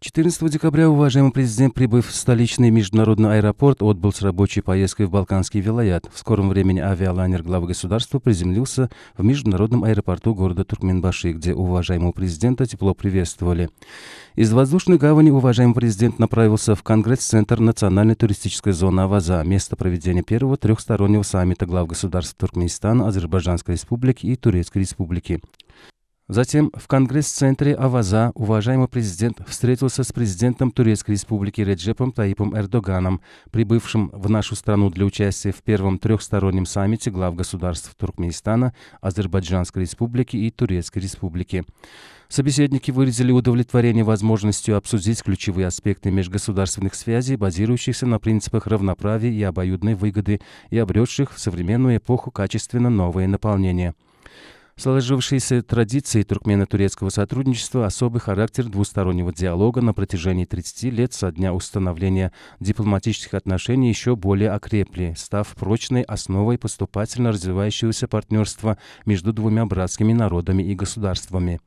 14 декабря уважаемый президент, прибыв в столичный международный аэропорт, отбыл с рабочей поездкой в Балканский вилаят. В скором времени авиалайнер главы государства приземлился в международном аэропорту города Туркменбаши, где уважаемого президента тепло приветствовали. Из воздушной гавани уважаемый президент направился в Конгресс-центр национальной туристической зоны Аваза, место проведения первого трехстороннего саммита глав государств Туркменистана, Азербайджанской республики и Турецкой республики. Затем в Конгресс-центре Аваза уважаемый президент встретился с президентом Турецкой республики Реджепом Таипом Эрдоганом, прибывшим в нашу страну для участия в первом трехстороннем саммите глав государств Туркменистана, Азербайджанской республики и Турецкой республики. Собеседники выразили удовлетворение возможностью обсудить ключевые аспекты межгосударственных связей, базирующихся на принципах равноправия и обоюдной выгоды, и обретших в современную эпоху качественно новое наполнение. Сложившейся традиции туркмено-турецкого сотрудничества особый характер двустороннего диалога на протяжении 30 лет со дня установления дипломатических отношений еще более окрепли, став прочной основой поступательно развивающегося партнерства между двумя братскими народами и государствами.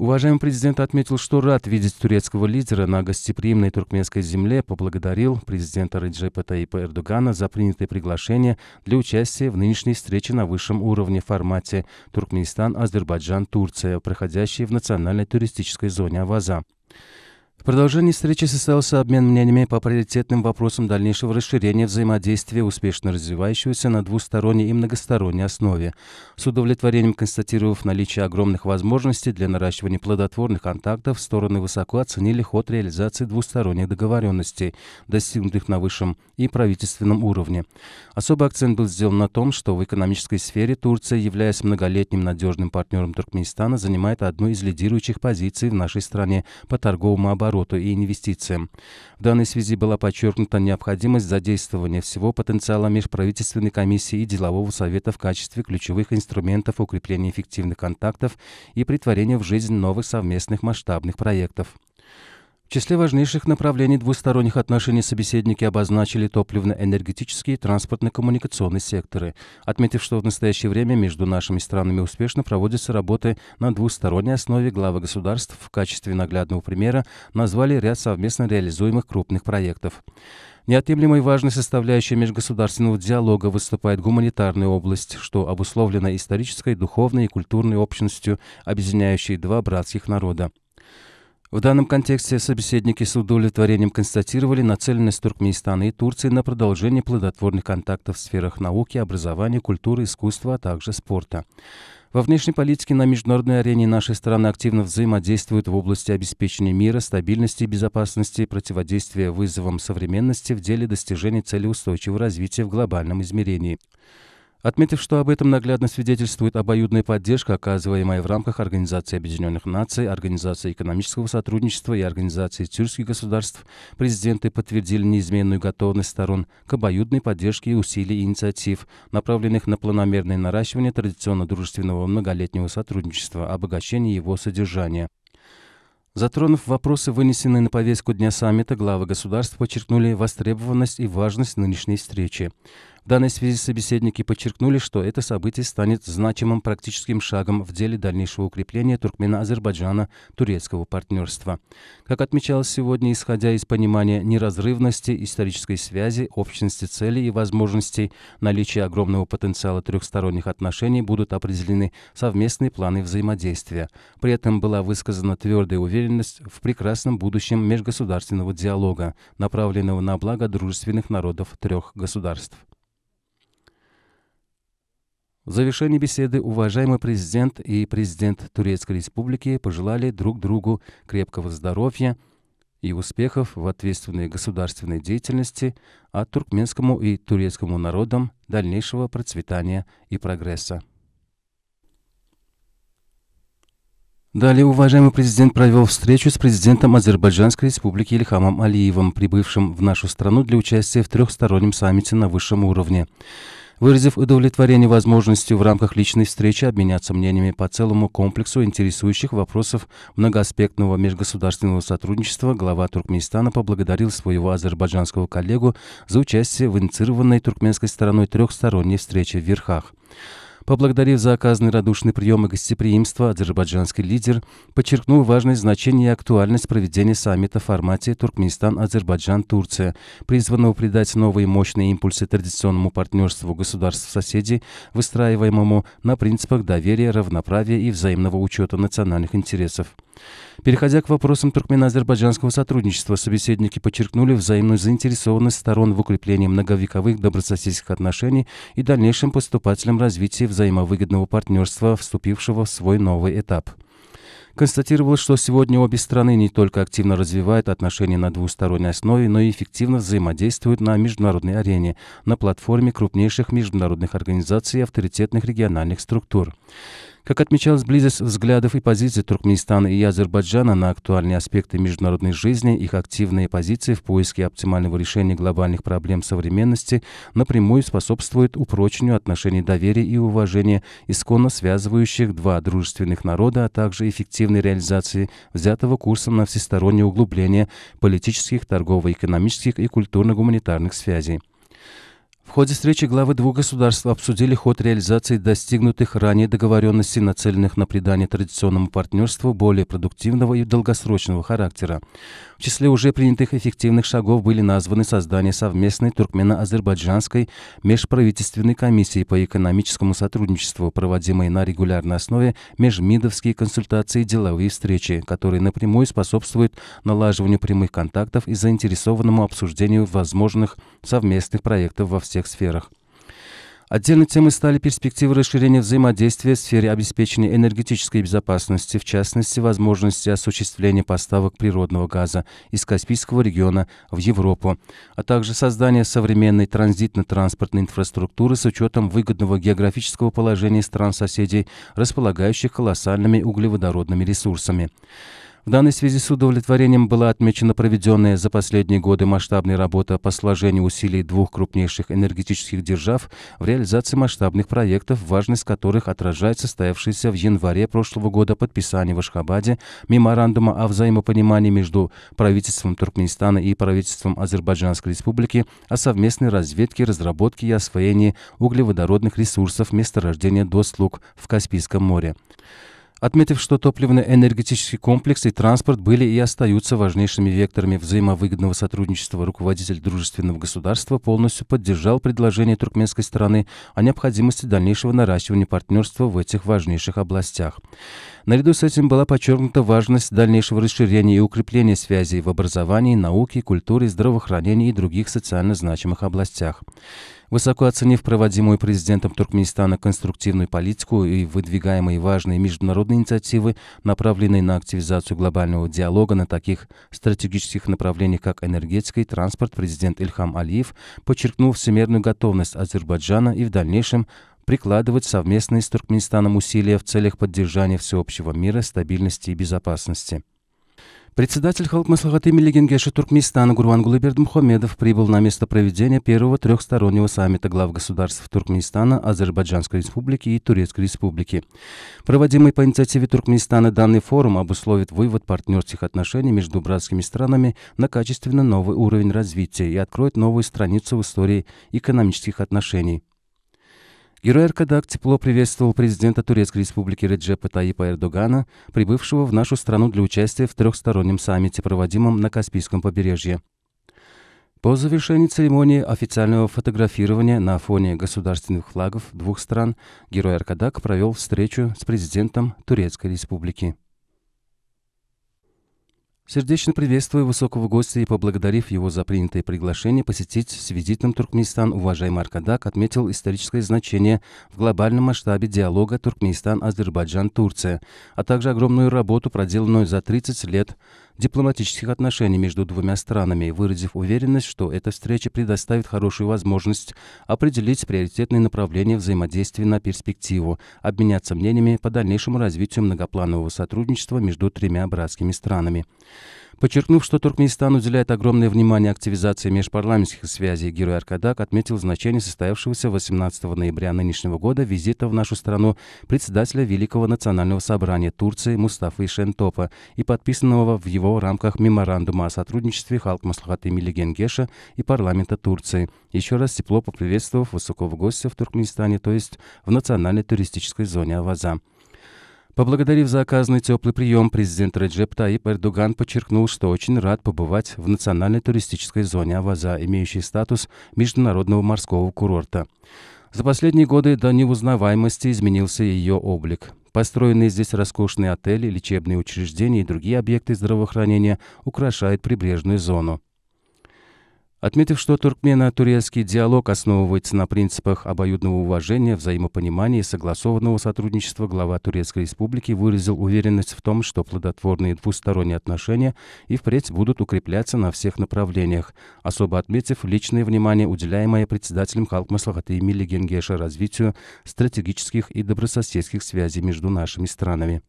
Уважаемый президент отметил, что рад видеть турецкого лидера на гостеприимной туркменской земле, поблагодарил президента Реджепа Таипа Эрдогана за принятое приглашение для участия в нынешней встрече на высшем уровне в формате «Туркменистан, Азербайджан, Турция», проходящей в национальной туристической зоне Аваза. В продолжении встречи состоялся обмен мнениями по приоритетным вопросам дальнейшего расширения взаимодействия, успешно развивающегося на двусторонней и многосторонней основе, с удовлетворением констатировав наличие огромных возможностей для наращивания плодотворных контактов, стороны высоко оценили ход реализации двусторонних договоренностей, достигнутых на высшем и правительственном уровне. Особый акцент был сделан на том, что в экономической сфере Турция, являясь многолетним надежным партнером Туркменистана, занимает одну из лидирующих позиций в нашей стране по торговому оборудованию обороту и инвестициям. В данной связи была подчеркнута необходимость задействования всего потенциала межправительственной комиссии и делового совета в качестве ключевых инструментов укрепления эффективных контактов и притворения в жизнь новых совместных масштабных проектов. В числе важнейших направлений двусторонних отношений собеседники обозначили топливно-энергетические и транспортно-коммуникационные секторы, отметив, что в настоящее время между нашими странами успешно проводятся работы на двусторонней основе главы государств в качестве наглядного примера назвали ряд совместно реализуемых крупных проектов. Неотъемлемой важной составляющей межгосударственного диалога выступает гуманитарная область, что обусловлено исторической, духовной и культурной общностью, объединяющей два братских народа. В данном контексте собеседники с удовлетворением констатировали нацеленность Туркменистана и Турции на продолжение плодотворных контактов в сферах науки, образования, культуры, искусства, а также спорта. Во внешней политике на международной арене наши страны активно взаимодействуют в области обеспечения мира, стабильности и безопасности, противодействия вызовам современности в деле достижения цели устойчивого развития в глобальном измерении отметив, что об этом наглядно свидетельствует обоюдная поддержка, оказываемая в рамках Организации Объединенных Наций, Организации экономического сотрудничества и Организации тюркских государств, президенты подтвердили неизменную готовность сторон к обоюдной поддержке и усилий инициатив, направленных на планомерное наращивание традиционно дружественного многолетнего сотрудничества, обогащение его содержания. Затронув вопросы, вынесенные на повестку дня саммита, главы государств подчеркнули востребованность и важность нынешней встречи. В данной связи собеседники подчеркнули, что это событие станет значимым практическим шагом в деле дальнейшего укрепления Туркмена-Азербайджана-турецкого партнерства. Как отмечалось сегодня, исходя из понимания неразрывности, исторической связи, общности целей и возможностей, наличие огромного потенциала трехсторонних отношений будут определены совместные планы взаимодействия. При этом была высказана твердая уверенность в прекрасном будущем межгосударственного диалога, направленного на благо дружественных народов трех государств. В завершении беседы уважаемый президент и президент Турецкой Республики пожелали друг другу крепкого здоровья и успехов в ответственной государственной деятельности, а туркменскому и турецкому народам дальнейшего процветания и прогресса. Далее уважаемый президент провел встречу с президентом Азербайджанской республики Ильхамом Алиевым, прибывшим в нашу страну для участия в трехстороннем саммите на высшем уровне выразив удовлетворение возможностью в рамках личной встречи обменяться мнениями по целому комплексу интересующих вопросов многоаспектного межгосударственного сотрудничества, глава Туркменистана поблагодарил своего азербайджанского коллегу за участие в инициированной туркменской стороной трехсторонней встрече в Верхах. Поблагодарив за оказанный радушный прием и гостеприимство, азербайджанский лидер подчеркнул важность, значения и актуальность проведения саммита в формате «Туркменистан-Азербайджан-Турция», призванного придать новые мощные импульсы традиционному партнерству государств-соседей, выстраиваемому на принципах доверия, равноправия и взаимного учета национальных интересов. Переходя к вопросам туркмено-азербайджанского сотрудничества, собеседники подчеркнули взаимную заинтересованность сторон в укреплении многовековых добрососедских отношений и дальнейшем поступательном развитии взаимовыгодного партнерства, вступившего в свой новый этап констатировал, что сегодня обе страны не только активно развивают отношения на двусторонней основе, но и эффективно взаимодействуют на международной арене, на платформе крупнейших международных организаций и авторитетных региональных структур. Как отмечалось, близость взглядов и позиций Туркменистана и Азербайджана на актуальные аспекты международной жизни, их активные позиции в поиске оптимального решения глобальных проблем современности напрямую способствует упрочению отношений доверия и уважения, исконно связывающих два дружественных народа, а также эффективной реализации взятого курса на всестороннее углубление политических, торгово-экономических и культурно-гуманитарных связей. В ходе встречи главы двух государств обсудили ход реализации достигнутых ранее договоренностей, нацеленных на придание традиционному партнерству более продуктивного и долгосрочного характера. В числе уже принятых эффективных шагов были названы создание совместной туркмено-азербайджанской межправительственной комиссии по экономическому сотрудничеству, проводимой на регулярной основе межмидовские консультации и деловые встречи, которые напрямую способствуют налаживанию прямых контактов и заинтересованному обсуждению возможных совместных проектов во всех всех сферах. Отдельной темой стали перспективы расширения взаимодействия в сфере обеспечения энергетической безопасности, в частности, возможности осуществления поставок природного газа из Каспийского региона в Европу, а также создание современной транзитно-транспортной инфраструктуры с учетом выгодного географического положения стран-соседей, располагающих колоссальными углеводородными ресурсами. В данной связи с удовлетворением была отмечена проведенная за последние годы масштабная работа по сложению усилий двух крупнейших энергетических держав в реализации масштабных проектов, важность которых отражает состоявшееся в январе прошлого года подписание в Ашхабаде меморандума о взаимопонимании между правительством Туркменистана и правительством Азербайджанской республики о совместной разведке, разработке и освоении углеводородных ресурсов месторождения Дослуг в Каспийском море отметив, что топливно-энергетический комплекс и транспорт были и остаются важнейшими векторами взаимовыгодного сотрудничества, руководитель дружественного государства полностью поддержал предложение туркменской стороны о необходимости дальнейшего наращивания партнерства в этих важнейших областях. Наряду с этим была подчеркнута важность дальнейшего расширения и укрепления связей в образовании, науке, культуре, здравоохранении и других социально значимых областях. Высоко оценив проводимую президентом Туркменистана конструктивную политику и выдвигаемые важные международные инициативы, направленные на активизацию глобального диалога на таких стратегических направлениях, как энергетика и транспорт, президент Ильхам Алиев подчеркнул всемирную готовность Азербайджана и в дальнейшем прикладывать совместные с Туркменистаном усилия в целях поддержания всеобщего мира, стабильности и безопасности. Председатель Халкмаслахаты Мелегенгеши Туркменистана Гурвангулы Бердмухамедов прибыл на место проведения первого трехстороннего саммита глав государств Туркменистана, Азербайджанской республики и Турецкой республики. Проводимый по инициативе Туркменистана данный форум обусловит вывод партнерских отношений между братскими странами на качественно новый уровень развития и откроет новую страницу в истории экономических отношений. Герой Аркадак тепло приветствовал президента Турецкой республики Реджепа Таипа Эрдогана, прибывшего в нашу страну для участия в трехстороннем саммите, проводимом на Каспийском побережье. По завершении церемонии официального фотографирования на фоне государственных флагов двух стран герой Аркадак провел встречу с президентом Турецкой республики. Сердечно приветствую высокого гостя и поблагодарив его за принятое приглашение посетить с визитом Туркменистан, уважаемый Аркадак отметил историческое значение в глобальном масштабе диалога Туркменистан-Азербайджан-Турция, а также огромную работу, проделанную за 30 лет дипломатических отношений между двумя странами, выразив уверенность, что эта встреча предоставит хорошую возможность определить приоритетные направления взаимодействия на перспективу, обменяться мнениями по дальнейшему развитию многопланового сотрудничества между тремя братскими странами. Подчеркнув, что Туркменистан уделяет огромное внимание активизации межпарламентских связей, Герой Аркадак отметил значение состоявшегося 18 ноября нынешнего года визита в нашу страну председателя Великого национального собрания Турции Мустафы Шентопа и подписанного в его рамках меморандума о сотрудничестве Халк Маслахаты Милигенгеша и парламента Турции. Еще раз тепло поприветствовав высокого гостя в Туркменистане, то есть в национальной туристической зоне Аваза. Поблагодарив за оказанный теплый прием, президент Реджеп Таип Эрдоган подчеркнул, что очень рад побывать в национальной туристической зоне Аваза, имеющей статус международного морского курорта. За последние годы до неузнаваемости изменился ее облик. Построенные здесь роскошные отели, лечебные учреждения и другие объекты здравоохранения украшают прибрежную зону. Отметив, что туркмено-турецкий диалог основывается на принципах обоюдного уважения, взаимопонимания и согласованного сотрудничества, глава Турецкой Республики выразил уверенность в том, что плодотворные двусторонние отношения и впредь будут укрепляться на всех направлениях, особо отметив личное внимание, уделяемое председателем Халкмаслахаты Эмили Генгеша развитию стратегических и добрососедских связей между нашими странами.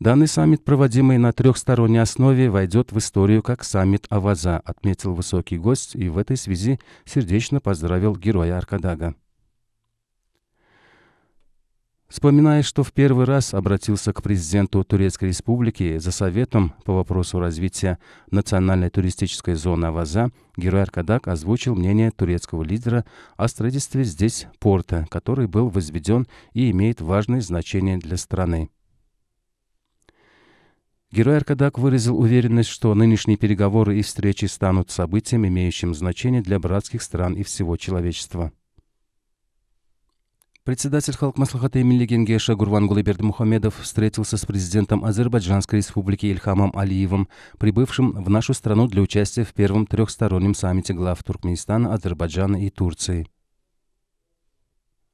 Данный саммит, проводимый на трехсторонней основе, войдет в историю как саммит Аваза, отметил высокий гость и в этой связи сердечно поздравил героя Аркадага. Вспоминая, что в первый раз обратился к президенту Турецкой Республики за советом по вопросу развития национальной туристической зоны Аваза, герой Аркадак озвучил мнение турецкого лидера о строительстве здесь порта, который был возведен и имеет важное значение для страны. Герой Аркадак выразил уверенность, что нынешние переговоры и встречи станут событием, имеющим значение для братских стран и всего человечества. Председатель Халкмаслахаты Миллиген Геша Гурван Гулиберд Мухамедов встретился с президентом Азербайджанской республики Ильхамом Алиевым, прибывшим в нашу страну для участия в первом трехстороннем саммите глав Туркменистана, Азербайджана и Турции.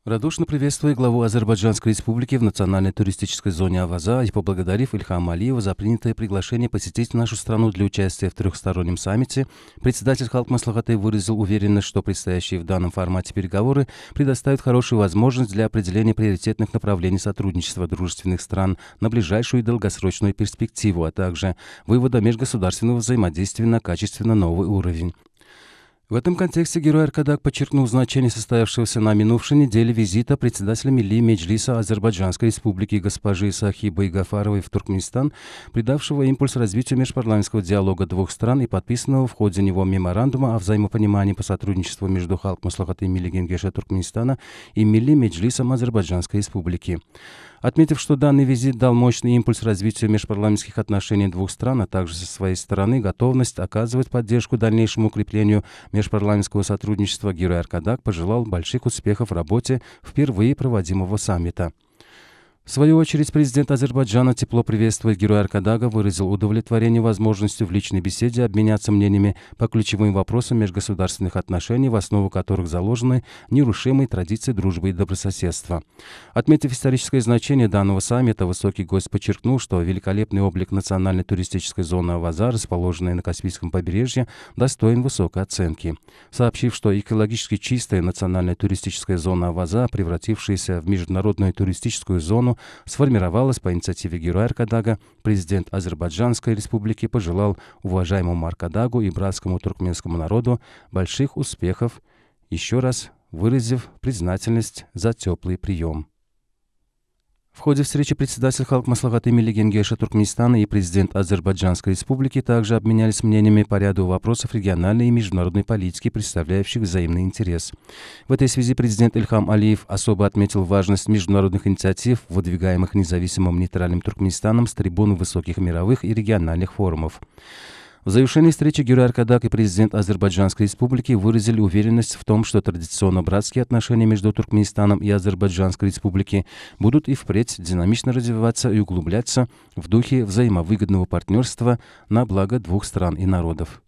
Радушно приветствую главу Азербайджанской республики в национальной туристической зоне Аваза и поблагодарив Ильхама Алиева за принятое приглашение посетить нашу страну для участия в трехстороннем саммите, председатель Халкмаслахаты выразил уверенность, что предстоящие в данном формате переговоры предоставят хорошую возможность для определения приоритетных направлений сотрудничества дружественных стран на ближайшую и долгосрочную перспективу, а также вывода межгосударственного взаимодействия на качественно новый уровень. В этом контексте герой Аркадак подчеркнул значение состоявшегося на минувшей неделе визита председателя Мили Меджлиса Азербайджанской республики госпожи Сахи Байгафаровой в Туркменистан, придавшего импульс развитию межпарламентского диалога двух стран и подписанного в ходе него меморандума о взаимопонимании по сотрудничеству между Халк Маслахатой Мили Генгеша Туркменистана и Мили Меджлисом Азербайджанской республики отметив, что данный визит дал мощный импульс развитию межпарламентских отношений двух стран, а также со своей стороны готовность оказывать поддержку дальнейшему укреплению межпарламентского сотрудничества Гюрай Аркадак пожелал больших успехов в работе впервые проводимого саммита. В свою очередь, президент Азербайджана, тепло приветствуя героя Аркадага, выразил удовлетворение возможностью в личной беседе обменяться мнениями по ключевым вопросам межгосударственных отношений, в основу которых заложены нерушимые традиции дружбы и добрососедства. Отметив историческое значение данного саммита, высокий гость подчеркнул, что великолепный облик национальной туристической зоны Аваза, расположенной на Каспийском побережье, достоин высокой оценки. Сообщив, что экологически чистая национальная туристическая зона Аваза, превратившаяся в международную туристическую зону, сформировалась по инициативе Героя Аркадага, президент Азербайджанской республики пожелал уважаемому Аркадагу и братскому туркменскому народу больших успехов, еще раз выразив признательность за теплый прием. В ходе встречи председатель Халкмаслахаты Милигенгеша Туркменистана и президент Азербайджанской республики также обменялись мнениями по ряду вопросов региональной и международной политики, представляющих взаимный интерес. В этой связи президент Ильхам Алиев особо отметил важность международных инициатив, выдвигаемых независимым нейтральным Туркменистаном с трибун высоких мировых и региональных форумов. В завершении встречи Гюрай Аркадак и президент Азербайджанской республики выразили уверенность в том, что традиционно братские отношения между Туркменистаном и Азербайджанской Республикой будут и впредь динамично развиваться и углубляться в духе взаимовыгодного партнерства на благо двух стран и народов.